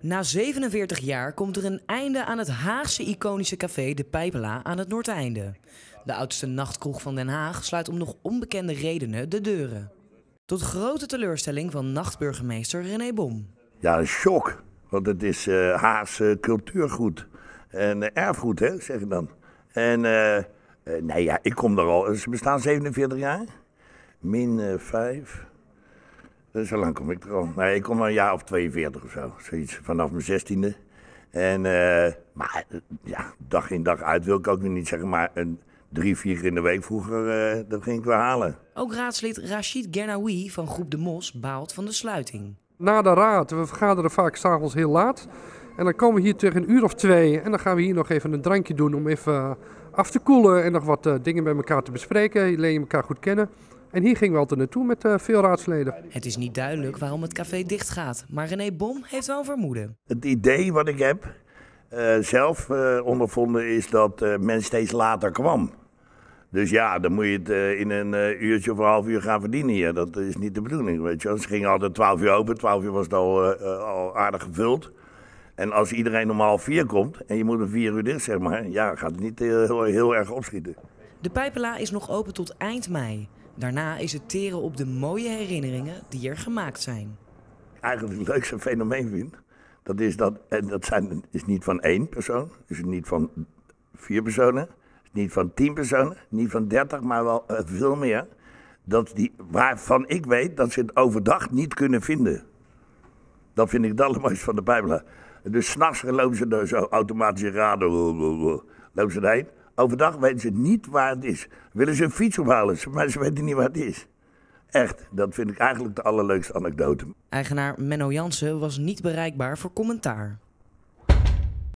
Na 47 jaar komt er een einde aan het Haagse iconische café De Pijpela aan het Noordeinde. De oudste nachtkroeg van Den Haag sluit om nog onbekende redenen de deuren. Tot grote teleurstelling van nachtburgemeester René Bom. Ja, een shock, want het is eh, Haagse cultuurgoed en eh, erfgoed, hè, zeg ik dan. En eh, nee, ja, ik kom er al, ze bestaan 47 jaar, min 5. Zo lang kom ik er al. ik kom al een jaar of 42 of zo. Zoiets vanaf mijn zestiende. En, eh, maar eh, ja, dag in dag uit wil ik ook niet zeggen. Maar een, drie, vier keer in de week vroeger, eh, dat ging ik wel halen. Ook raadslid Rachid Gernaoui van Groep de Mos baalt van de sluiting. Na de raad, we vergaderen vaak s'avonds heel laat. En dan komen we hier tegen een uur of twee. En dan gaan we hier nog even een drankje doen om even af te koelen. En nog wat dingen bij elkaar te bespreken. Leer je elkaar goed kennen. En hier gingen we altijd naartoe met eh, veel raadsleden. Het is niet duidelijk waarom het café dicht gaat, maar René Bom heeft wel een vermoeden. Het idee wat ik heb eh, zelf eh, ondervonden is dat men steeds later kwam. Dus ja, dan moet je het in een uurtje of een half uur gaan verdienen hier. Dat is niet de bedoeling, weet je Ze gingen altijd twaalf uur open, twaalf uur was het al, al aardig gevuld. En als iedereen om half vier komt en je moet om vier uur dicht, zeg maar, ja, gaat het niet heel, heel erg opschieten. De Pijpela is nog open tot eind mei. Daarna is het teren op de mooie herinneringen die er gemaakt zijn. Eigenlijk het leukste fenomeen vind, dat is dat, en eh, dat zijn, is niet van één persoon, is niet van vier personen, is niet van tien personen, niet van dertig, maar wel eh, veel meer. Dat die, waarvan ik weet dat ze het overdag niet kunnen vinden. Dat vind ik het allermooiste van de Bijbel. Dus s'nachts lopen ze er zo automatisch raden, lopen ze erheen. Overdag weten ze niet waar het is. Willen ze een fiets ophalen, maar ze weten niet waar het is. Echt, dat vind ik eigenlijk de allerleukste anekdote. Eigenaar Menno Jansen was niet bereikbaar voor commentaar.